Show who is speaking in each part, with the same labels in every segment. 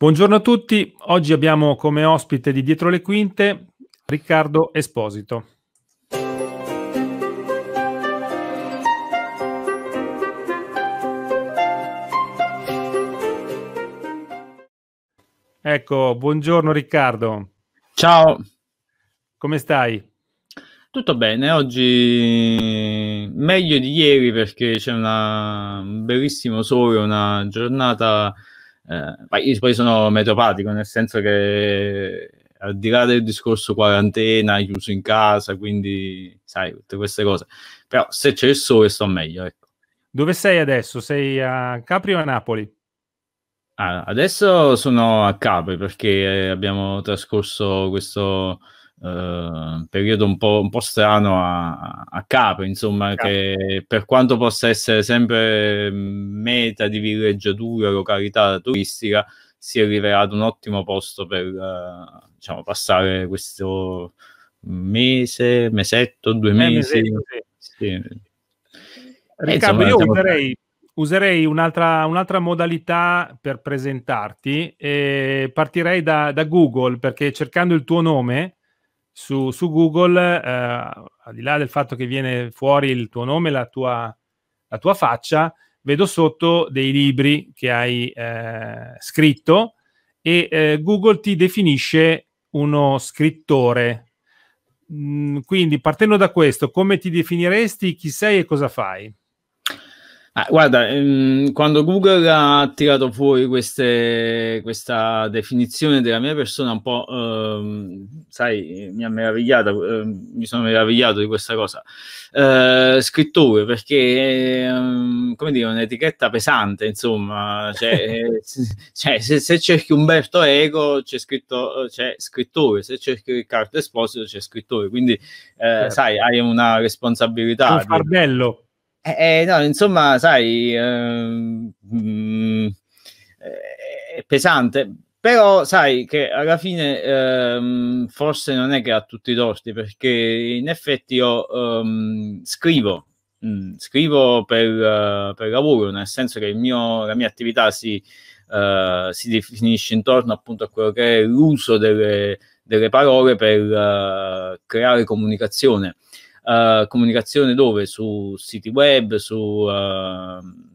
Speaker 1: Buongiorno a tutti, oggi abbiamo come ospite di Dietro le Quinte Riccardo Esposito. Ecco, buongiorno Riccardo. Ciao. Come stai?
Speaker 2: Tutto bene, oggi meglio di ieri perché c'è una... un bellissimo sole, una giornata eh, ma io poi sono meteopatico, nel senso che al di là del discorso quarantena, chiuso in casa, quindi sai, tutte queste cose. Però se c'è il sole sto meglio, ecco.
Speaker 1: Dove sei adesso? Sei a Capri o a Napoli?
Speaker 2: Ah, adesso sono a Capri perché eh, abbiamo trascorso questo eh, periodo un po', un po strano a, a, capo, insomma, capo. che per quanto possa essere sempre mm, meta di villeggiatura, località turistica, si è rivelato un ottimo posto per eh, diciamo, passare questo mese, mesetto, due eh, mesi. sì. Riccardo, io userei,
Speaker 1: userei un'altra, un'altra, modalità per presentarti. Eh, partirei da, da, Google perché cercando il tuo nome su, su Google, eh, al di là del fatto che viene fuori il tuo nome, la tua, la tua faccia, vedo sotto dei libri che hai eh, scritto e eh, Google ti definisce uno scrittore. Mm, quindi partendo da questo, come ti definiresti, chi sei e cosa fai?
Speaker 2: Ah, guarda, ehm, quando Google ha tirato fuori queste, questa definizione della mia persona, un po', ehm, sai, mi ha meravigliato, ehm, mi sono meravigliato di questa cosa. Eh, scrittore, perché, ehm, come dire, un'etichetta pesante, insomma, cioè, eh, cioè, se, se, cerchi Umberto Eco c'è scritto, c'è scrittore, se cerchi Riccardo Esposito c'è scrittore, quindi, eh, certo. sai, hai una responsabilità. Un
Speaker 1: fardello.
Speaker 2: Di eh, eh, no, insomma, sai, ehm, mm, eh, è pesante, però sai che alla fine ehm, forse non è che ha tutti i torti, perché in effetti io ehm, scrivo, mh, mm, scrivo per, uh, per, lavoro, nel senso che mio, la mia attività si, uh, si, definisce intorno appunto a quello che è l'uso delle, delle parole per uh, creare comunicazione uh, comunicazione dove? Su siti web, su... Uh,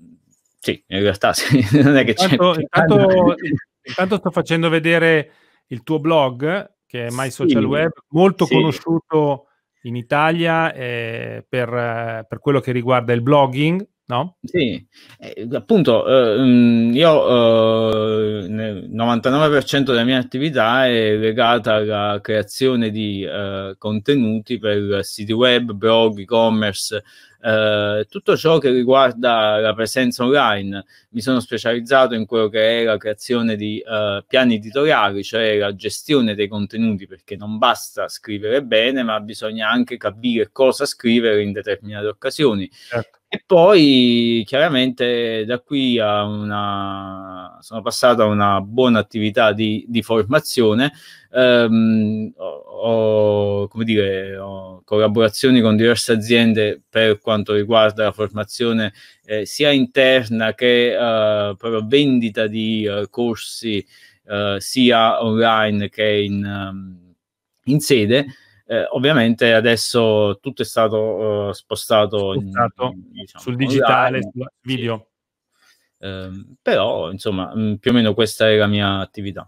Speaker 2: sì, in realtà sì, non è che intanto, c'è... Intanto,
Speaker 1: intanto sto facendo vedere il tuo blog, che è My Social Web, molto sì. conosciuto in Italia eh, per, per quello che riguarda il blogging, No? Sì, eh, appunto, eh, mm, io
Speaker 2: eh, nel 99% della mia attività è legata alla creazione di eh, contenuti per siti web, blog, e-commerce, eh, tutto ciò che riguarda la presenza online. Mi sono specializzato in quello che è la creazione di eh, piani editoriali, cioè la gestione dei contenuti, perché non basta scrivere bene, ma bisogna anche capire cosa scrivere in determinate occasioni. Certo e poi chiaramente da qui a una, sono passato a una buona attività di, di formazione, ehm, ho, ho, dire, ho, collaborazioni con diverse aziende per quanto riguarda la formazione eh, sia interna che eh, proprio vendita di eh, corsi eh, sia online che in, ehm, in sede. Eh, ovviamente adesso tutto è stato uh, spostato, spostato
Speaker 1: in, diciamo, sul digitale, sul
Speaker 2: video. Sì. Eh, però, insomma, mh, mm, più o meno questa è la mia attività.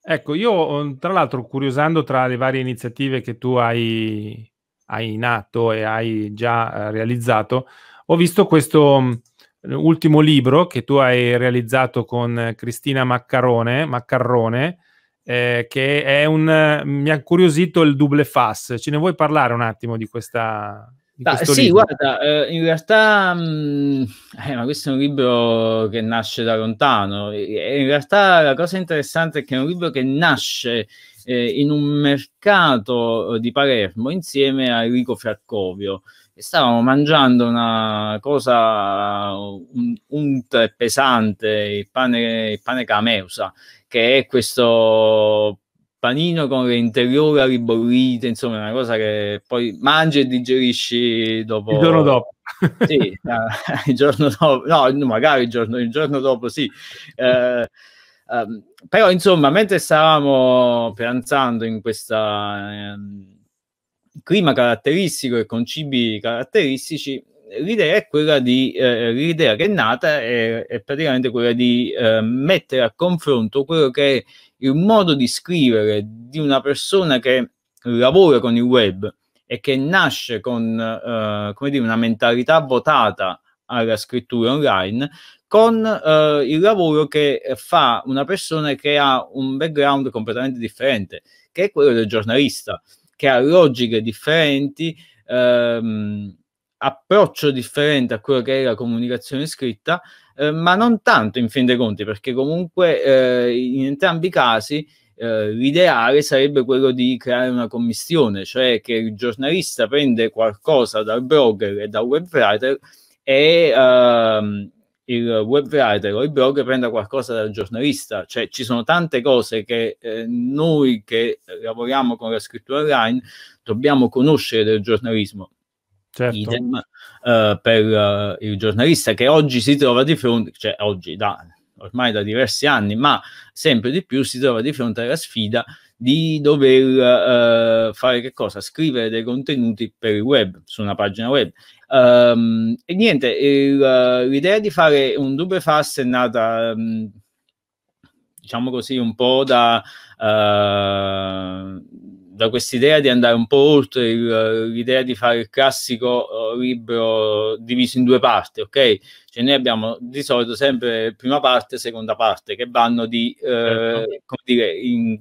Speaker 1: Ecco, io mm, tra l'altro curiosando tra le varie iniziative che tu hai, hai in atto e hai già eh, realizzato, ho visto questo mm, ultimo libro che tu hai realizzato con Cristina Maccarone, Maccarrone eh, che è un... mi ha incuriosito il double fast. Ce ne vuoi parlare un attimo di questa... Di sì, libro? guarda,
Speaker 2: eh, in realtà, mh, mm, eh, ma questo è un libro che nasce da lontano. In realtà la cosa interessante è che è un libro che nasce eh, in un mercato di Palermo insieme a Enrico Fiarcovio, e stavamo mangiando una cosa un, e pesante, il pane, il pane cameusa, che è questo panino con l'interiore ribollito, insomma, una cosa che poi mangi e digerisci dopo. Il giorno dopo. sì, eh, il giorno dopo, no, magari il giorno, il giorno dopo sì. Eh, eh, però, insomma, mentre stavamo pranzando in questa ehm, clima caratteristico e con cibi caratteristici, l'idea è quella di, eh, l'idea che è nata è, è praticamente quella di eh, mettere a confronto quello che è il modo di scrivere di una persona che lavora con il web e che nasce con eh, come dire, una mentalità votata alla scrittura online con eh, il lavoro che fa una persona che ha un background completamente differente, che è quello del giornalista che ha logiche differenti, ehm, approccio differente a quello che è la comunicazione scritta, eh, ma non tanto in fin dei conti, perché comunque eh, in entrambi i casi eh, l'ideale sarebbe quello di creare una commissione, cioè che il giornalista prende qualcosa dal blogger e dal webwriter e ehm, il web writer o il blog prenda qualcosa dal giornalista, cioè ci sono tante cose che eh, noi che lavoriamo con la scrittura online dobbiamo conoscere del giornalismo. Certo. Idem, uh, per uh, il giornalista che oggi si trova di fronte, cioè oggi da ormai da diversi anni, ma sempre di più si trova di fronte alla sfida di dover uh, fare che cosa? Scrivere dei contenuti per il web, su una pagina web. Um, e niente, il, uh, l'idea di fare un double fast è nata, um, diciamo così, un po' da... Uh, da quest'idea di andare un po' oltre il, l'idea di fare il classico libro diviso in due parti, ok? Cioè noi abbiamo di solito sempre prima parte e seconda parte che vanno di, eh, certo. come dire, in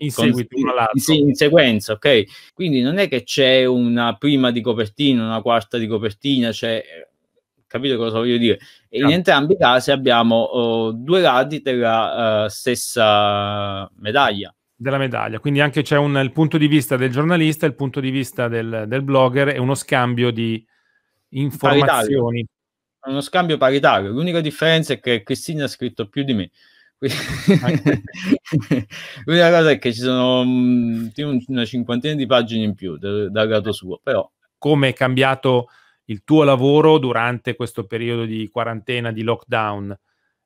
Speaker 2: in seguito con, in, in, in, sequenza, ok? Quindi non è che c'è una prima di copertina, una quarta di copertina, cioè capito cosa voglio dire? In no. entrambi i casi abbiamo oh, due lati della uh, stessa medaglia.
Speaker 1: Della medaglia, quindi anche c'è un, il punto di vista del giornalista, il punto di vista del, del blogger e uno scambio di informazioni. Paritario.
Speaker 2: Uno scambio paritario. L'unica differenza è che Cristina ha scritto più di me. L'unica cosa è che ci sono mm, una
Speaker 1: cinquantina di pagine in più dal da lato suo, però... Come è cambiato il tuo lavoro durante questo periodo di quarantena, di lockdown?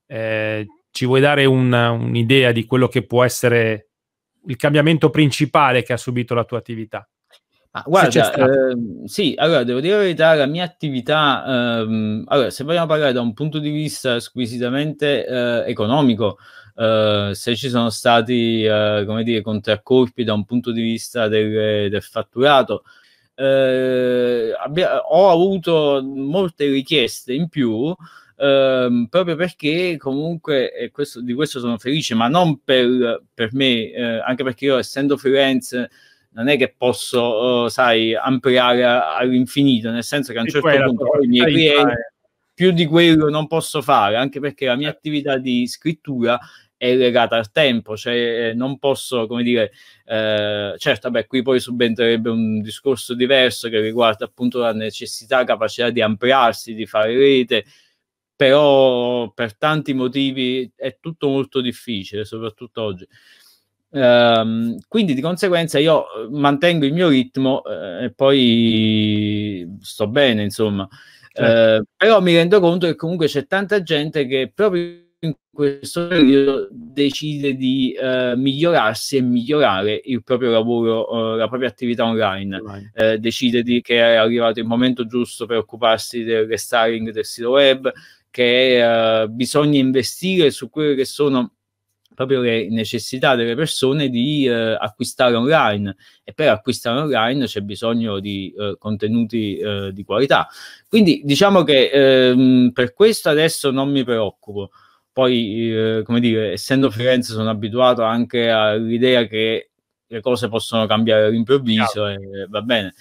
Speaker 1: Eh, ci vuoi dare una, un'idea di quello che può essere il cambiamento principale che ha subito la tua attività? Ah, guarda, ehm,
Speaker 2: sì, allora devo dire la verità, la mia attività, ehm, allora, se vogliamo parlare da un punto di vista squisitamente eh, economico, eh, se ci sono stati, eh, come dire, contraccolpi da un punto di vista del, del fatturato, eh, abbia, ho avuto molte richieste in più. Ehm, proprio perché comunque e questo, di questo sono felice ma non per, per me eh, anche perché io essendo freelance non è che posso, uh, sai, ampliare all'infinito, nel senso che a un e certo punto i miei clienti più di quello non posso fare, anche perché la mia certo. attività di scrittura è legata al tempo, cioè eh, non posso, come dire, eh, certo, beh, qui poi subentrerebbe un discorso diverso che riguarda appunto la necessità, capacità di ampliarsi, di fare rete, però per tanti motivi è tutto molto difficile, soprattutto oggi. Ehm, quindi di conseguenza io eh, mantengo il mio ritmo eh, e poi sto bene, insomma. Certo. Eh, però mi rendo conto che comunque c'è tanta gente che proprio in questo periodo decide di eh, migliorarsi e migliorare il proprio lavoro, eh, la propria attività online. online. Eh, decide di, che è arrivato il momento giusto per occuparsi del restyling del sito web, che eh, bisogna investire su quelle che sono proprio le necessità delle persone di eh, acquistare online e per acquistare online c'è bisogno di eh, contenuti eh, di qualità. Quindi diciamo che ehm, per questo adesso non mi preoccupo. Poi, eh, come dire, essendo Firenze sono abituato anche all'idea che le cose possono cambiare all'improvviso e va bene.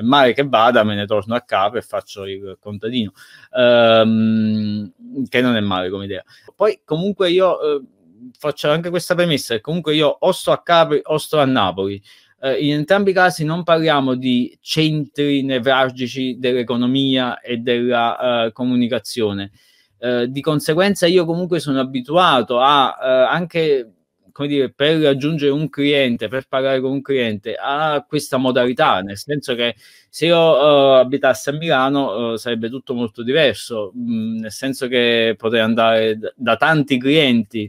Speaker 2: Male che vada, me ne torno a capo e faccio il contadino, ehm, che non è male come idea. Poi, comunque, io eh, faccio anche questa premessa, che comunque io o sto a Capri o sto a Napoli. Eh, in entrambi i casi non parliamo di centri nevralgici dell'economia e della eh, comunicazione. Eh, di conseguenza io comunque sono abituato a eh, anche come dire, per raggiungere un cliente, per parlare con un cliente, a questa modalità, nel senso che se io uh, eh, abitassi a Milano uh, sarebbe tutto molto diverso, mh, mm, nel senso che potrei andare da, da tanti clienti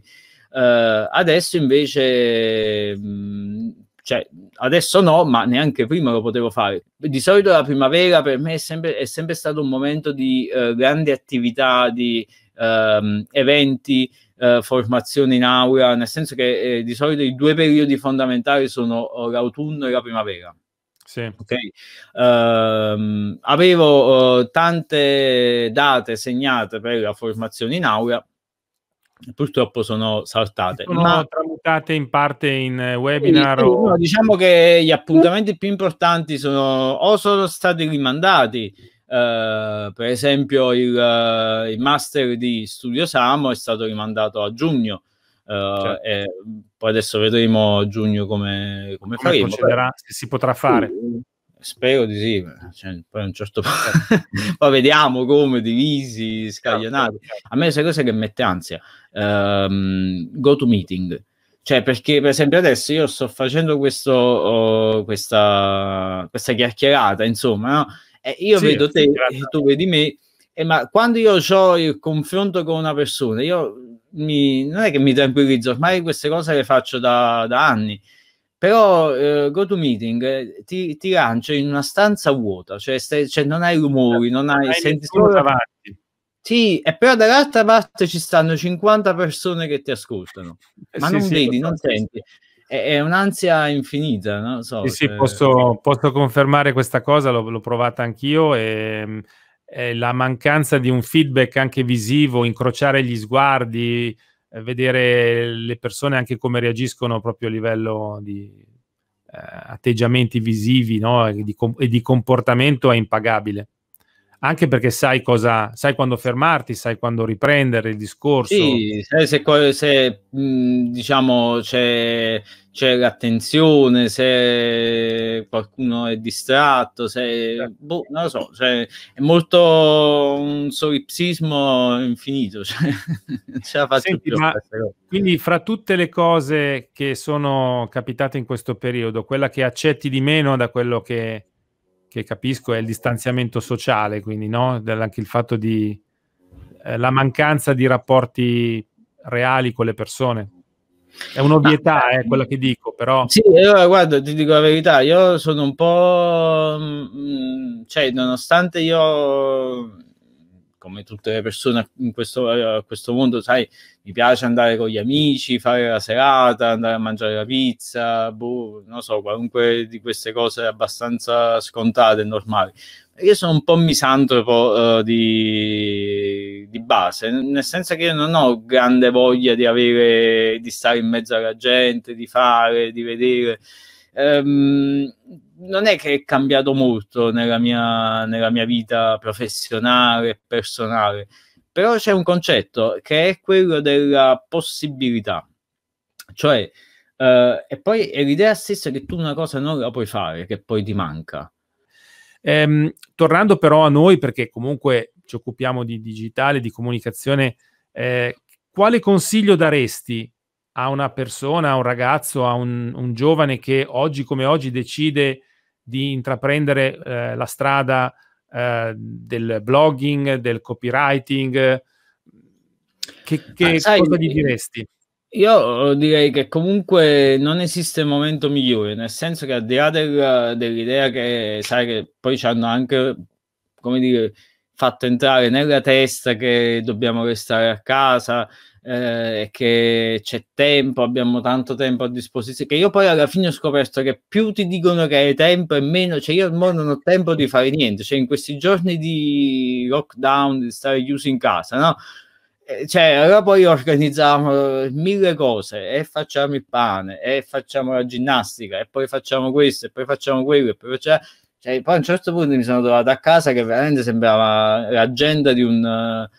Speaker 2: Uh, adesso invece, mh, mm, cioè, adesso no, ma neanche prima lo potevo fare. Di solito la primavera per me è sempre, è sempre stato un momento di uh, grande attività, di uh, eventi, eh, formazione in aula, nel senso che eh, di solito i due periodi fondamentali sono oh, l'autunno e la primavera. Sì. Okay. Uh, avevo uh, tante date segnate per la formazione in aula, purtroppo sono
Speaker 1: saltate. Sono ma... tramutate in parte in eh, webinar. Sì, o... no, diciamo che gli
Speaker 2: appuntamenti più importanti sono o sono stati rimandati. Eh, per esempio, il, eh, il, master di Studio Samo è stato rimandato a giugno. Eh, certo. e poi adesso vedremo a giugno come, come, come faremo. se si potrà fare. Sì, Spero di sì, cioè, poi a un certo punto poi vediamo come divisi, scaglionati. Certo, certo. A me questa cosa che mette ansia. Um, go to meeting. Cioè, perché per esempio adesso io sto facendo questo, oh, questa, questa chiacchierata, insomma, no? e io sì, vedo te e tu vedi me, e ma quando io ho il confronto con una persona, io mi, non è che mi tranquillizzo, ormai queste cose le faccio da, da anni però eh, to meeting eh, ti, ti, lancia in una stanza vuota, cioè, stai, cioè non hai rumori, non hai... hai senti solo davanti. Sì, e però dall'altra parte ci stanno 50 persone che ti ascoltano, eh, ma sì, non sì, vedi, non senti. È, è un'ansia infinita, no? so, sì, cioè...
Speaker 1: posso, posso, confermare questa cosa, l'ho, l'ho provata anch'io e ehm, la mancanza di un feedback anche visivo, incrociare gli sguardi, eh, vedere le persone anche come reagiscono proprio a livello di eh, atteggiamenti visivi no? e, di com- e di comportamento è impagabile anche perché sai cosa, sai quando fermarti, sai quando riprendere il discorso. Sì,
Speaker 2: se, se, se mhmm, diciamo c'è, c'è l'attenzione, se qualcuno è distratto, se certo. boh, non lo so, cioè, è molto un solipsismo infinito. Cioè, ce la faccio Senti, più, ma,
Speaker 1: quindi, fra tutte le cose che sono capitate in questo periodo, quella che accetti di meno da quello che che capisco è il distanziamento sociale, quindi no? anche il fatto di eh, la mancanza di rapporti reali con le persone. È un'ovvietà, ah, è eh, quella che dico, però... Sì, allora guarda, ti dico la verità,
Speaker 2: io sono un po'... Mh, mm, mm, cioè, nonostante io come tutte le persone in questo, in eh, questo, mondo, sai, mi piace andare con gli amici, fare la serata, andare a mangiare la pizza, boh, non so, qualunque di queste cose abbastanza scontate e normali. Io sono un po' misantropo uh, di, di, base, nel senso che io non ho grande voglia di, avere, di stare in mezzo alla gente, di fare, di vedere ehm, non è che è cambiato molto nella mia, nella mia vita professionale e personale, però c'è un concetto che è quello della possibilità, cioè, eh, e poi è l'idea stessa che tu una cosa non la puoi
Speaker 1: fare, che poi ti manca. Ehm, tornando però a noi, perché comunque ci occupiamo di digitale, di comunicazione, eh, quale consiglio daresti a una persona, a un ragazzo, a un, un giovane che oggi come oggi decide di intraprendere eh, la strada eh, del blogging, del copywriting, che, che sai, cosa gli eh, diresti?
Speaker 2: Io eh, direi che comunque non esiste momento migliore, nel senso che al di là del, dell'idea che sai che poi ci hanno anche, come dire, fatto entrare nella testa che dobbiamo restare a casa eh, e eh, che c'è tempo, abbiamo tanto tempo a disposizione. Che io poi alla fine ho scoperto che più ti dicono che hai tempo e meno, cioè io al non ho tempo di fare niente, cioè in questi giorni di lockdown, di stare chiuso in casa, no? Eh, cioè, allora poi organizziamo mille cose e facciamo il pane e facciamo la ginnastica e poi facciamo questo e poi facciamo quello e poi facciamo... Cioè, poi a un certo punto mi sono trovato a casa che veramente sembrava l'agenda di un... Eh,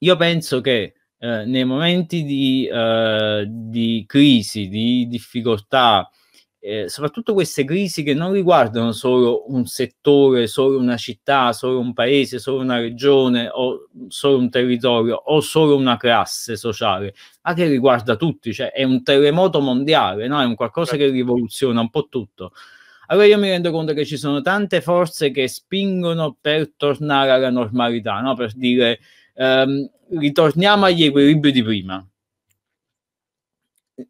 Speaker 2: io penso che eh, nei momenti di, eh, di, crisi, di difficoltà, eh, soprattutto queste crisi che non riguardano solo un settore, solo una città, solo un paese, solo una regione o solo un territorio o solo una classe sociale, ma che riguarda tutti, cioè è un terremoto mondiale, no? è un qualcosa che certo. rivoluziona un po' tutto. Allora io mi rendo conto che ci sono tante forze che spingono per tornare alla normalità, no? per dire ehm, ritorniamo agli equilibri di prima.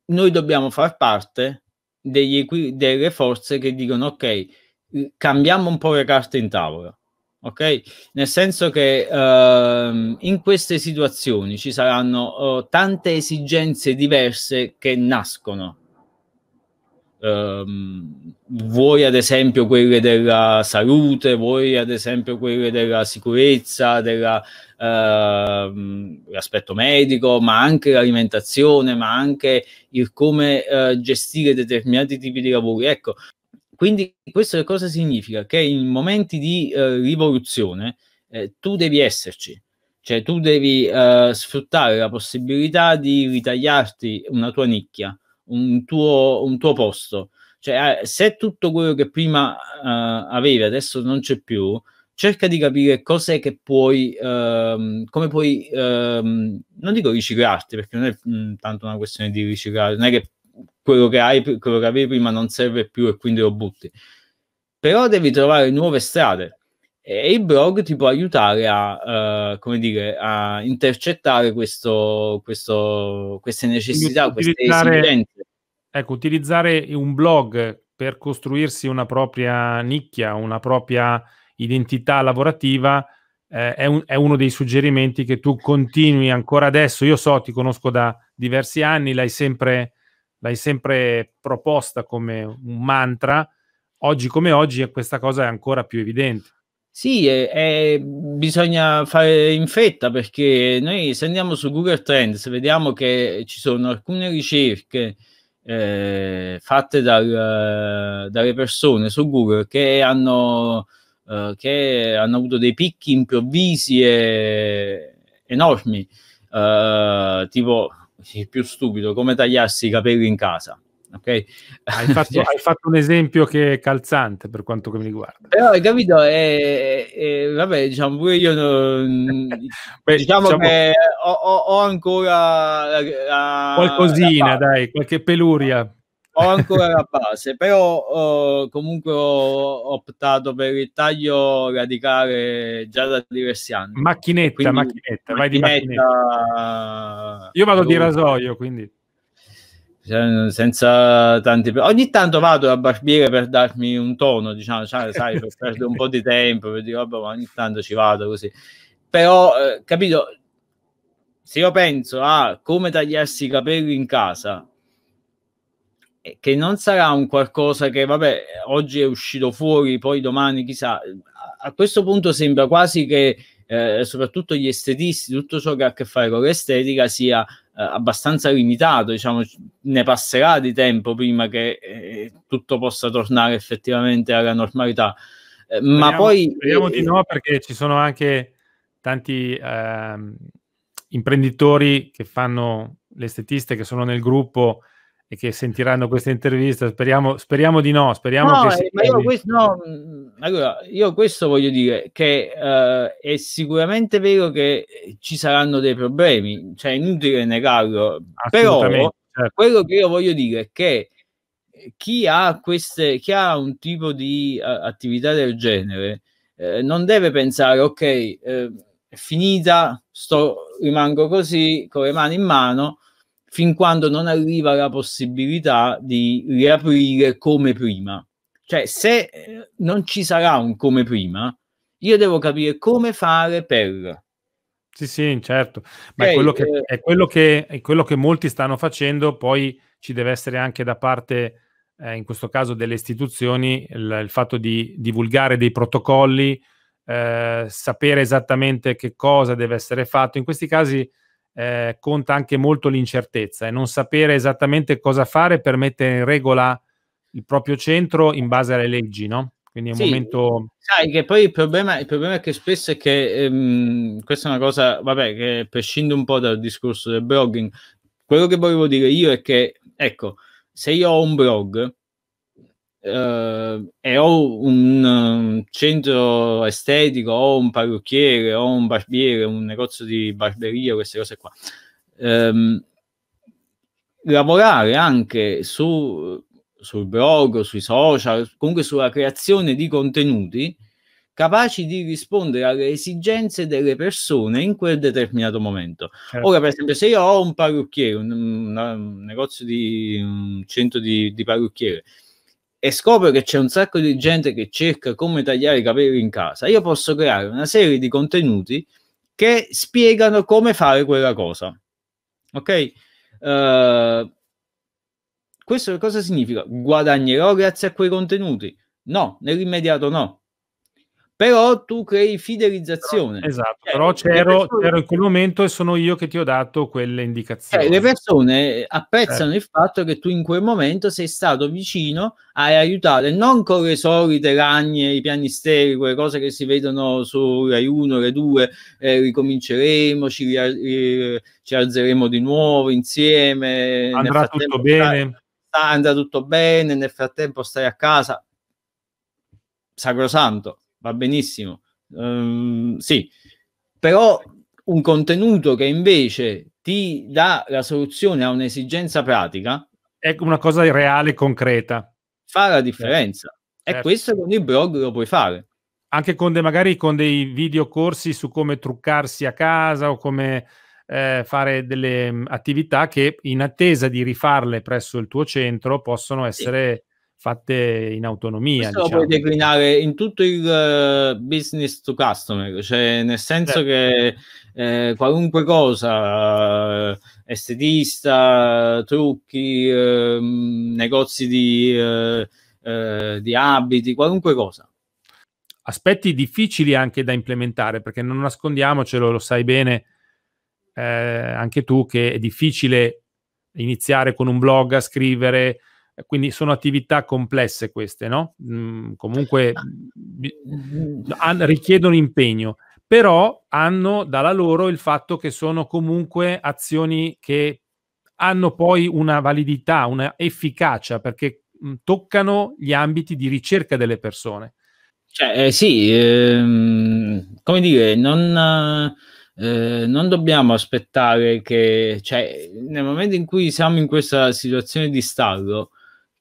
Speaker 2: Noi dobbiamo far parte equi- delle forze che dicono ok, cambiamo un po' le carte in tavola. Ok? Nel senso che ehm, in queste situazioni ci saranno oh, tante esigenze diverse che nascono Um, vuoi ad esempio quelle della salute, vuoi ad esempio quelle della sicurezza, dell'aspetto ehm, uh, medico, ma anche l'alimentazione, ma anche il come uh, gestire determinati tipi di lavori. Ecco, quindi questo cosa significa? Che in momenti di uh, rivoluzione eh, tu devi esserci. Cioè, tu devi eh, sfruttare la possibilità di ritagliarti una tua nicchia, un tuo, un tuo posto. Cioè, eh, se tutto quello che prima uh, avevi adesso non c'è più, cerca di capire cos'è che puoi, ehm, come puoi, ehm, non dico riciclarti, perché non è mh, mm, tanto una questione di riciclare, non è che quello che hai, quello che avevi prima non serve più e quindi lo butti. Però devi trovare nuove strade, e il blog ti può aiutare a, uh, come dire, a intercettare questo, questo, queste necessità, utilizzare, queste esigenze.
Speaker 1: Ecco, utilizzare un blog per costruirsi una propria nicchia, una propria identità lavorativa eh, è, un, è, uno dei suggerimenti che tu continui ancora adesso. Io so, ti conosco da diversi anni, l'hai sempre, l'hai sempre proposta come un mantra. Oggi come oggi questa cosa è ancora più evidente. Sì, è, è, bisogna
Speaker 2: fare in fretta perché noi se andiamo su Google Trends vediamo che ci sono alcune ricerche eh, fatte dal, dalle persone su Google che hanno, eh, che hanno avuto dei picchi improvvisi e enormi, eh, tipo il più stupido, come tagliarsi i capelli in casa ok? Hai, fatto, hai,
Speaker 1: fatto, un esempio che è calzante per quanto mi riguarda.
Speaker 2: Però hai capito, eh, eh, vabbè, diciamo pure io
Speaker 1: non, Beh, diciamo, diciamo, che
Speaker 2: ho, ho ancora la, la, qualcosina, la
Speaker 1: dai, qualche peluria.
Speaker 2: Ho ancora la base, però eh, comunque ho optato per il taglio radicale già da diversi anni.
Speaker 1: Macchinetta, macchinetta, macchinetta vai di macchinetta. Io vado di rasoio, quindi
Speaker 2: senza tanti ogni tanto vado a barbiere per darmi un tono diciamo sai, sai per perdere un po' di tempo per dire vabbè ogni tanto ci vado così però eh, capito se io penso a come tagliarsi i capelli in casa eh, che non sarà un qualcosa che vabbè oggi è uscito fuori poi domani chissà a questo punto sembra quasi che eh, soprattutto gli estetisti tutto ciò che ha a che fare con l'estetica sia eh, abbastanza limitato, diciamo, ne passerà di tempo prima che eh, tutto possa tornare
Speaker 1: effettivamente alla normalità. Eh, speriamo, ma poi... Speriamo di eh, no perché ci sono anche tanti eh, imprenditori che fanno le estetiste che sono nel gruppo e che sentiranno questa intervista. Speriamo, speriamo di no. Speriamo no, che eh, ma io,
Speaker 2: questo, no, mm, allora, io questo voglio dire che eh, è sicuramente vero che ci saranno dei problemi, cioè è inutile negarlo. Però certo. quello che io voglio dire è che eh, chi ha, queste, chi ha un tipo di uh, attività del genere eh, non deve pensare, ok, eh, è finita, sto, rimango così con le mani in mano fin quando non arriva la possibilità di riaprire come prima. Cioè, se eh, non ci sarà un come prima, io devo capire come fare
Speaker 1: per... Sì, sì, certo. Ma okay, è, quello che, eh... è, quello che, è, quello che, molti stanno facendo, poi ci deve essere anche da parte, eh, in questo caso, delle istituzioni, il, il fatto di divulgare dei protocolli, eh, sapere esattamente che cosa deve essere fatto. In questi casi eh, conta anche molto l'incertezza e non sapere esattamente cosa fare per mettere in regola il proprio centro in base alle leggi, no? Quindi è un sì, momento...
Speaker 2: Sai che poi il problema, il problema è che spesso è che ehm, questa è una cosa, vabbè, che prescinde un po' dal discorso del blogging. Quello che volevo dire io è che, ecco, se io ho un blog, eh, e ho un, um, centro estetico, ho un parrucchiere, ho un barbiere, un negozio di barberia, queste cose qua. Eh, lavorare anche su, sul blog, sui social, comunque sulla creazione di contenuti capaci di rispondere alle esigenze delle persone in quel determinato momento. Certo. Ora, per esempio, se io ho un parrucchiere, un, un, un negozio di un centro di, di parrucchiere e scopro che c'è un sacco di gente che cerca come tagliare i capelli in casa, io posso creare una serie di contenuti che spiegano come fare quella cosa. Ok? Uh, questo cosa significa? Guadagnerò grazie a quei contenuti? No, nell'immediato no però tu crei fidelizzazione. Però, esatto,
Speaker 1: eh, però c'ero, persone... c'ero, in quel momento e sono io che ti ho dato quelle indicazioni. Eh, le persone
Speaker 2: eh, apprezzano eh. il fatto che tu in quel momento sei stato vicino a aiutare, non con le solite ragne, i pianisteri, quelle cose che si vedono su Rai 1, Rai 2, eh, ricominceremo, ci, ri- eh, ci, alzeremo di nuovo insieme. Andrà tutto bene. andrà tutto bene, nel frattempo stai a casa. Sacrosanto, va benissimo. Um, sì, però un contenuto che invece ti dà la soluzione a un'esigenza
Speaker 1: pratica è una cosa reale e concreta. Fa la differenza. Certo. E certo. questo con il blog lo puoi fare. Anche con dei, magari con dei video corsi su come truccarsi a casa o come eh, fare delle attività che in attesa di rifarle presso il tuo centro possono essere... Sì fatte in autonomia. Questo diciamo. lo puoi
Speaker 2: declinare in tutto il eh, business to customer, cioè nel senso sì. Certo. che eh, qualunque cosa, eh, estetista, trucchi, eh, negozi di, eh, eh, di abiti,
Speaker 1: qualunque cosa. Aspetti difficili anche da implementare, perché non nascondiamocelo, lo sai bene anche tu, che è difficile iniziare con un blog a scrivere, eh, quindi sono attività complesse queste, no? Mm, comunque mm, mm. richiedono impegno, però hanno dalla loro il fatto che sono comunque azioni che hanno poi una validità, una efficacia, perché mm, toccano gli ambiti di ricerca delle persone.
Speaker 2: Cioè, eh, sì, ehm, come dire, non, eh, non, dobbiamo aspettare che, cioè, nel momento in cui siamo in questa situazione di stallo,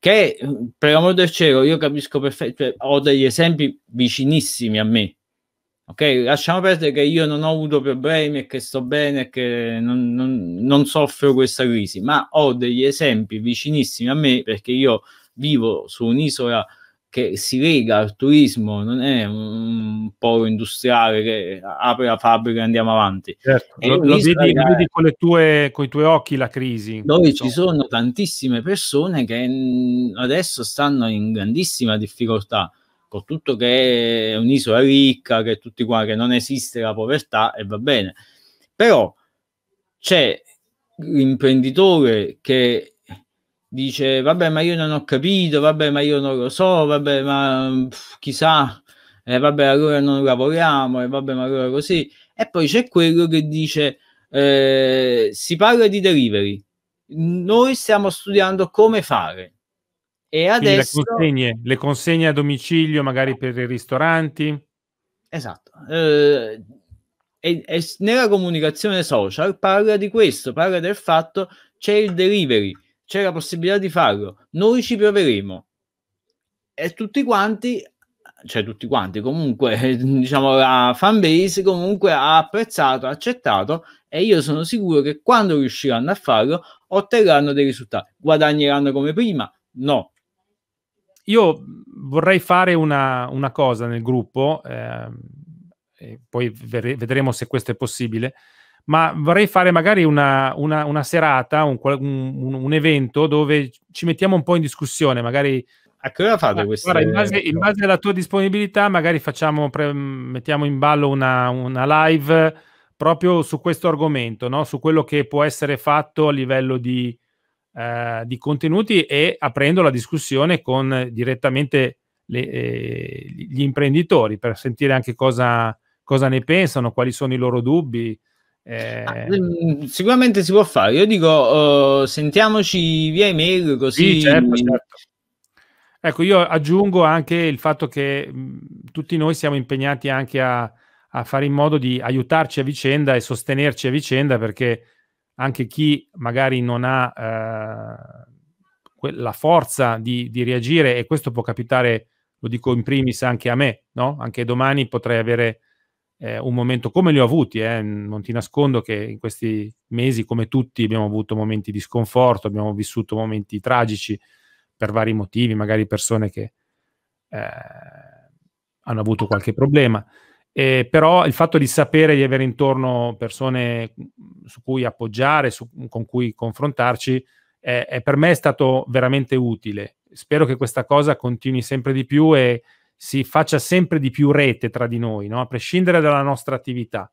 Speaker 2: che per amore del cielo io capisco perfetto, cioè, ho degli esempi vicinissimi a me. Ok, lasciamo perdere che io non ho avuto problemi e che sto bene e che non, non, non soffro questa crisi, ma ho degli esempi vicinissimi a me perché io vivo su un'isola che si lega al turismo, non è un polo industriale che apre la fabbrica e andiamo avanti. Certo, lo, lo vedi, ragazzi,
Speaker 1: con, tue, con, i tuoi occhi la crisi. Dove
Speaker 2: ci sono tantissime persone che mm, adesso stanno in grandissima difficoltà, con tutto che è un'isola ricca, che tutti qua, che non esiste la povertà e va bene. Però c'è l'imprenditore che dice vabbè ma io non ho capito, vabbè ma io non lo so, vabbè ma pff, chissà, eh, vabbè allora non lavoriamo, e eh, vabbè ma allora così. E poi c'è quello che dice eh, si parla di delivery, noi stiamo studiando come fare. E adesso... Le consegne,
Speaker 1: le consegne, a domicilio magari per i ristoranti? Esatto.
Speaker 2: Eh, e, e nella comunicazione social parla di questo, parla del fatto c'è il delivery c'è la possibilità di farlo, noi ci proveremo. E tutti quanti, cioè tutti quanti, comunque, diciamo la fan base comunque ha apprezzato, ha accettato e io sono sicuro che quando riusciranno a farlo otterranno dei risultati. Guadagneranno come prima?
Speaker 1: No. Io vorrei fare una, una cosa nel gruppo, eh, poi vedremo se questo è possibile ma vorrei fare magari una, una, una serata, un, un, un, evento dove ci mettiamo un po' in discussione, magari... A eh, che ora fate questa? in, base, in base alla tua disponibilità, magari facciamo, pre, mm, mettiamo in ballo una, una, live proprio su questo argomento, no? su quello che può essere fatto a livello di, eh, di contenuti e aprendo la discussione con direttamente le, eh, gli imprenditori per sentire anche cosa, cosa ne pensano, quali sono i loro dubbi. Ah, eh, mm, sicuramente si può fare. Io dico, uh, sentiamoci
Speaker 2: via email così. Sì, certo,
Speaker 1: certo. Ecco, io aggiungo anche il fatto che mh, mm, tutti noi siamo impegnati anche a, a, fare in modo di aiutarci a vicenda e sostenerci a vicenda perché anche chi magari non ha eh, la forza di, di, reagire, e questo può capitare, lo dico in primis anche a me, no? anche domani potrei avere eh, un momento come li ho avuti, eh, non ti nascondo che in questi mesi, come tutti, abbiamo avuto momenti di sconforto, abbiamo vissuto momenti tragici per vari motivi, magari persone che eh, hanno avuto qualche problema. Eh, però il fatto di sapere di avere intorno persone su cui appoggiare, su, con cui confrontarci, è, è per me è stato veramente utile. Spero che questa cosa continui sempre di più e si faccia sempre di più rete tra di noi, no? a prescindere dalla nostra attività.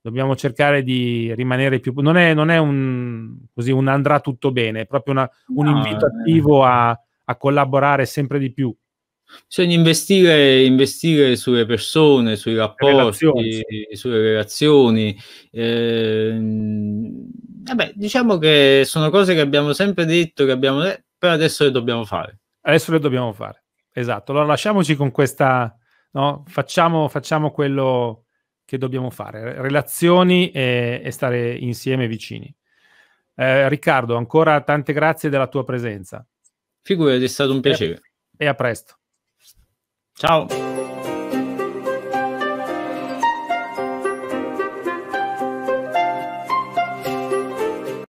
Speaker 1: Dobbiamo cercare di rimanere più... Non è, non è un, così, un andrà tutto bene, è proprio una, un no, invito eh. attivo a, a collaborare sempre di più. Bisogna
Speaker 2: investire, investire, sulle persone, sui rapporti, relazioni. sulle relazioni. Eh, vabbè, diciamo che sono cose che abbiamo sempre detto, che abbiamo, però adesso le dobbiamo fare.
Speaker 1: Adesso le dobbiamo fare. Esatto, allora lasciamoci con questa, no? facciamo, facciamo, quello che dobbiamo fare, relazioni e, e stare insieme vicini. Eh, Riccardo, ancora tante grazie della tua presenza.
Speaker 2: Figurati, è stato un piacere.
Speaker 1: E a, e a presto. Ciao.